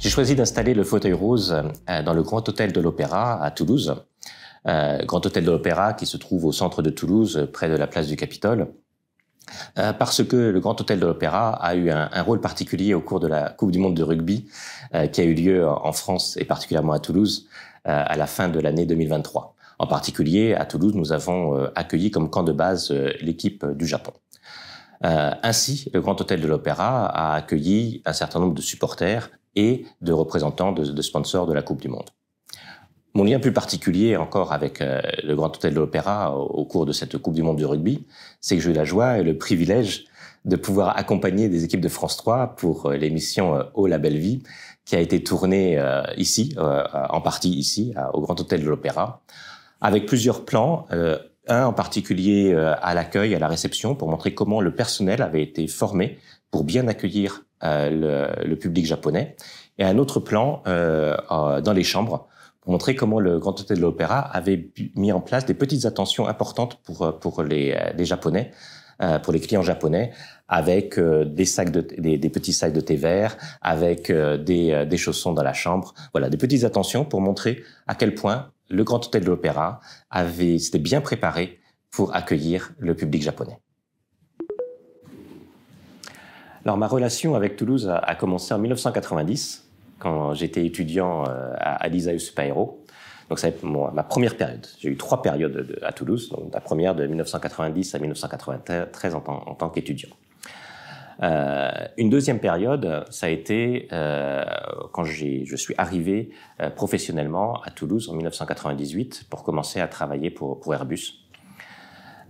J'ai choisi d'installer le fauteuil rose euh, dans le Grand Hôtel de l'Opéra à Toulouse. Euh, Grand Hôtel de l'Opéra qui se trouve au centre de Toulouse, près de la place du Capitole. Euh, parce que le Grand Hôtel de l'Opéra a eu un, rôle particulier au cours de la Coupe du Monde de rugby qui a eu lieu en France et particulièrement à Toulouse à la fin de l'année 2023. En particulier, à Toulouse, nous avons accueilli comme camp de base l'équipe du Japon. Euh, ainsi, le Grand Hôtel de l'Opéra a accueilli un certain nombre de supporters et de représentants de, sponsors de la Coupe du Monde. Mon lien plus particulier encore avec euh, le Grand Hôtel de l'Opéra au, cours de cette Coupe du Monde du rugby, c'est que j'ai eu la joie et le privilège de pouvoir accompagner des équipes de France 3 pour euh, l'émission Haut euh, Oh la belle vie, qui a été tournée ici, en partie ici, au Grand Hôtel de l'Opéra, avec plusieurs plans. un en particulier à l'accueil, à la réception, pour montrer comment le personnel avait été formé pour bien accueillir euh, le, public japonais, et un autre plan euh, euh, dans les chambres pour montrer comment le Grand Hôtel de l'Opéra avait mis en place des petites attentions importantes pour, pour les, Japonais, pour les clients japonais, avec des sacs de des, petits sacs de thé vert, avec des, des chaussons dans la chambre. Voilà, des petites attentions pour montrer à quel point le Grand Hôtel de l'Opéra avait s'était bien préparé pour accueillir le public japonais. Alors ma relation avec Toulouse a, commencé en 1990, quand j'étais étudiant euh, à, à l'ISA e Supairo. Donc ça ma première période. J'ai eu trois périodes à Toulouse, donc la première de 1990 à 1993 en, tant, qu'étudiant. Euh, une deuxième période, ça a été euh, quand je suis arrivé euh, professionnellement à Toulouse en 1998 pour commencer à travailler pour, Airbus.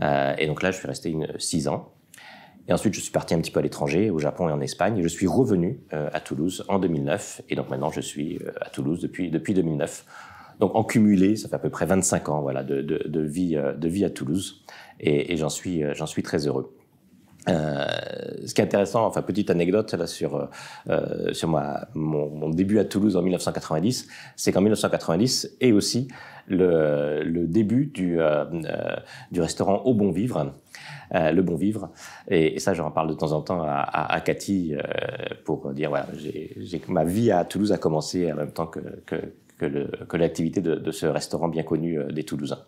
Euh, et donc là, je suis resté une, six ans. Et ensuite, je suis parti un petit peu à l'étranger, au Japon et en Espagne. je suis revenu euh, à Toulouse en 2009. Et donc maintenant, je suis euh, à Toulouse depuis, depuis 2009. Donc en cumulé, ça fait à peu près 25 ans voilà, de, de, vie, euh, de vie à Toulouse. Et, et j'en suis, j'en suis très heureux. Euh, ce qui est intéressant, enfin petite anecdote là sur euh, sur mon, mon, début à Toulouse en 1990, c'est qu'en 1990 et aussi le, le début du euh, euh, du restaurant Au Bon Vivre, le Bon Vivre, et, ça j'en parle de temps en temps à, à, Cathy pour dire voilà, j'ai ma vie à Toulouse a commencé en même temps que que, que l'activité de, de, ce restaurant bien connu des Toulousains.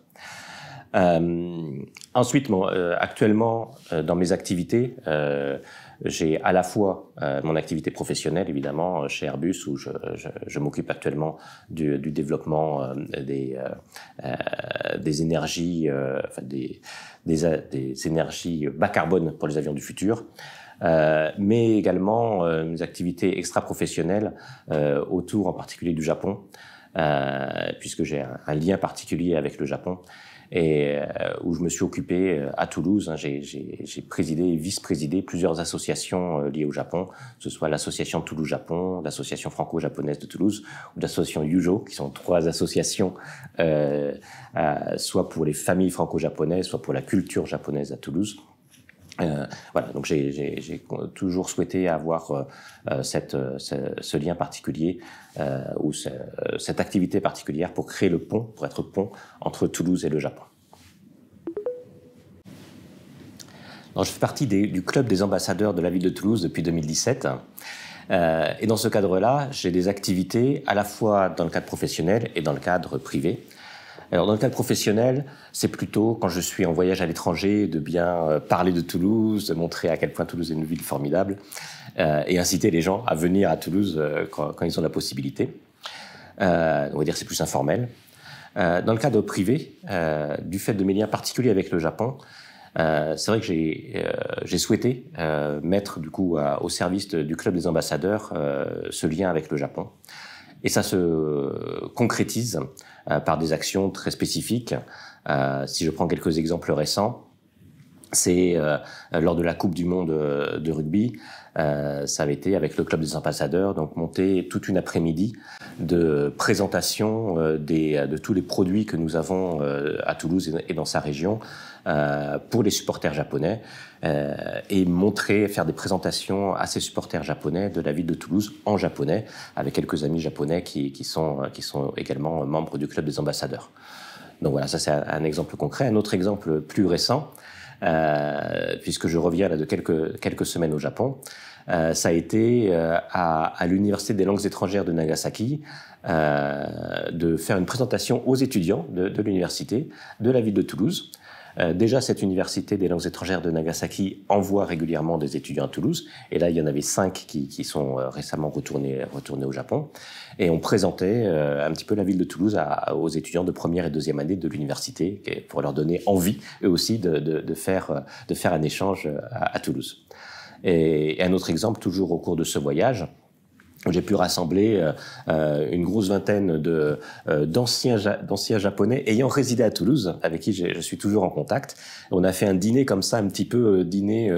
Euh, ensuite, euh, actuellement, euh, dans mes activités, j'ai à la fois mon activité professionnelle, évidemment, chez Airbus, où je, je, je m'occupe actuellement du, du développement des, euh, des énergies, enfin des, des, des, énergies bas carbone pour les avions du futur. mais également mes activités extra-professionnelles autour en particulier du Japon, puisque j'ai un, lien particulier avec le Japon et euh, où je me suis occupé euh, à Toulouse. Hein, j'ai présidé et vice-présidé plusieurs associations euh, liées au Japon, que ce soit l'association Toulouse-Japon, l'association franco-japonaise de Toulouse ou l'association Yujo, qui sont trois associations, euh, soit pour les familles franco-japonaises, soit pour la culture japonaise à Toulouse. Euh, voilà, donc j'ai toujours souhaité avoir euh, euh, ce, lien particulier ou cette activité particulière pour créer le pont, pour être pont entre Toulouse et le Japon. je fais partie du club des ambassadeurs de la ville de Toulouse depuis 2017. et dans ce cadre-là, j'ai des activités à la fois dans le cadre professionnel et dans le cadre privé. Alors dans le cadre professionnel, c'est plutôt quand je suis en voyage à l'étranger de bien euh, parler de Toulouse, de montrer à quel point Toulouse est une ville formidable euh, et inciter les gens à venir à Toulouse euh, quand, ils ont la possibilité. on va dire c'est plus informel. dans le cadre privé, du fait de mes liens particuliers avec le Japon, c'est vrai que j'ai souhaité mettre du coup au service du club des ambassadeurs ce lien avec le Japon. Et ça se euh, concrétise euh, par des actions très spécifiques. Euh, si je prends quelques exemples récents, c'est lors de la Coupe du Monde de rugby, ça avait été avec le club des ambassadeurs, donc monter toute une après-midi de présentation de tous les produits que nous avons à Toulouse et dans sa région pour les supporters japonais. Euh, et montrer, faire des présentations à ses supporters japonais de la ville de Toulouse en japonais, avec quelques amis japonais qui, sont, également membres du club des ambassadeurs. Donc voilà, ça c'est un exemple concret. Un autre exemple plus récent, euh, puisque je reviens là de quelques, semaines au Japon, euh, ça a été à, l'Université des langues étrangères de Nagasaki de faire une présentation aux étudiants de l'université de la ville de Toulouse euh, déjà, cette université des langues étrangères de Nagasaki envoie régulièrement des étudiants à Toulouse. Et là, il y en avait cinq qui, sont euh, récemment retournés, au Japon. Et on présentait euh, un petit peu la ville de Toulouse aux étudiants de première et deuxième année de l'université pour leur donner envie, eux aussi, de, faire, un échange à, Toulouse. et un autre exemple, toujours au cours de ce voyage, j'ai pu rassembler euh, euh, une grosse vingtaine de euh, d'anciens d'anciens japonais ayant résidé à Toulouse avec qui je suis toujours en contact. On a fait un dîner comme ça un petit peu dîner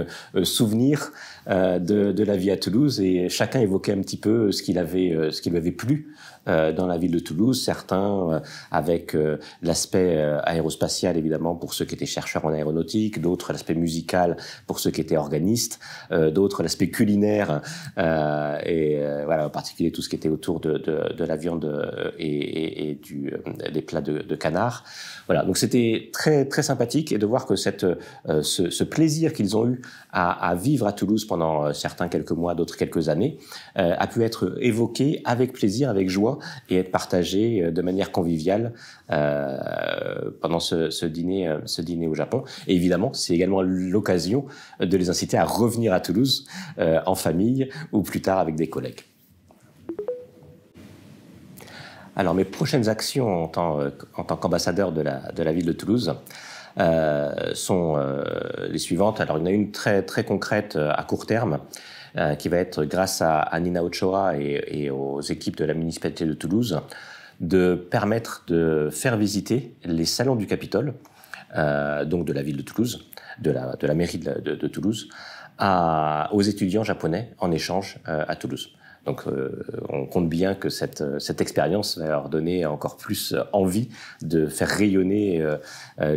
souvenir de, de la vie à Toulouse et chacun évoquait un petit peu ce qu'il avait ce qui lui avait plu euh, dans la ville de Toulouse, certains euh, avec euh, l'aspect aérospatial évidemment pour ceux qui étaient chercheurs en aéronautique, d'autres l'aspect musical pour ceux qui étaient organistes, d'autres l'aspect culinaire et voilà en particulier tout ce qui était autour de, de, de la viande et, et, et du, des plats de, de, canard. Voilà donc c'était très très sympathique et de voir que cette ce, ce plaisir qu'ils ont eu à, à, vivre à Toulouse pendant certains quelques mois, d'autres quelques années, a pu être évoqué avec plaisir, avec joie et être partagé euh, de manière conviviale euh, pendant euh, ce, dîner, au Japon. Et évidemment, c'est également l'occasion de les inciter à revenir à Toulouse en famille ou plus tard avec des collègues. Alors mes prochaines actions en tant, qu'ambassadeur de la, ville de Toulouse, sont les suivantes. Alors, il y en a une très concrète à court terme euh, qui va être grâce à, Nina Ochora et, aux équipes de la municipalité de Toulouse, de permettre de faire visiter les salons du Capitole, euh, donc de la ville de Toulouse, de la, de la mairie de, Toulouse, à, aux étudiants japonais en échange euh, à Toulouse. Donc on compte bien que cette expérience va leur donner encore plus envie de faire rayonner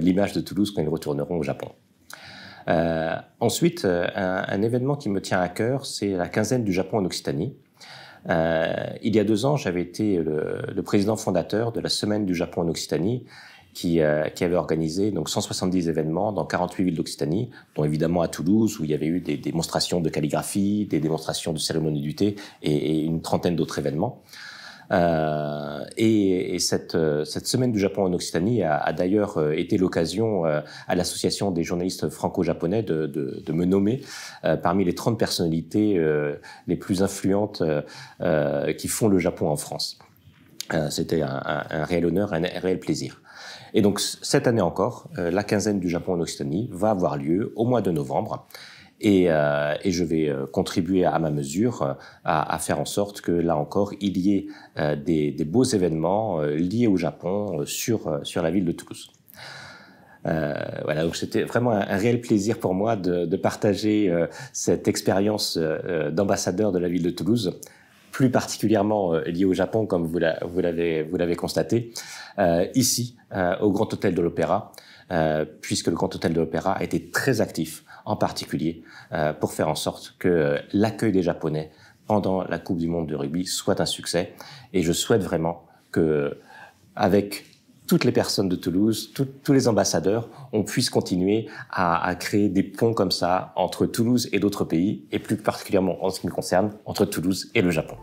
l'image de Toulouse quand ils retourneront au Japon. Euh, ensuite, euh, un, événement qui me tient à cœur, c'est la quinzaine du Japon en Occitanie. Euh, il y a deux ans, j'avais été le, président fondateur de la Semaine du Japon en Occitanie, qui, avait organisé donc 170 événements dans 48 villes d'Occitanie, dont évidemment à Toulouse, où il y avait eu des démonstrations de calligraphie, des démonstrations de cérémonie du thé et une trentaine d'autres événements. Euh, et, euh, cette, semaine du Japon en Occitanie a, d'ailleurs euh, été l'occasion à l'association des journalistes franco-japonais de, me nommer parmi les 30 personnalités les plus influentes qui font le Japon en France. C'était un, réel honneur, un réel plaisir. Et donc cette année encore, la quinzaine du Japon en Occitanie va avoir lieu au mois de novembre. Et, euh, et, je vais euh, contribuer à, ma mesure euh, à, à, faire en sorte que là encore il y ait euh, des, des, beaux événements liés au Japon sur sur la ville de Toulouse. voilà, donc c'était vraiment un, réel plaisir pour moi de, de partager cette expérience d'ambassadeur de la ville de Toulouse plus particulièrement liée au Japon, comme vous l'avez vous l'avez constaté, ici au Grand Hôtel de l'Opéra, puisque le Grand Hôtel de l'Opéra a été très actif en particulier euh, pour faire en sorte que euh, l'accueil des Japonais pendant la Coupe du Monde de rugby soit un succès. Et je souhaite vraiment que, euh, avec toutes les personnes de Toulouse, tous les ambassadeurs, on puisse continuer à, créer des ponts comme ça entre Toulouse et d'autres pays, et plus particulièrement en ce qui me concerne, entre Toulouse et le Japon.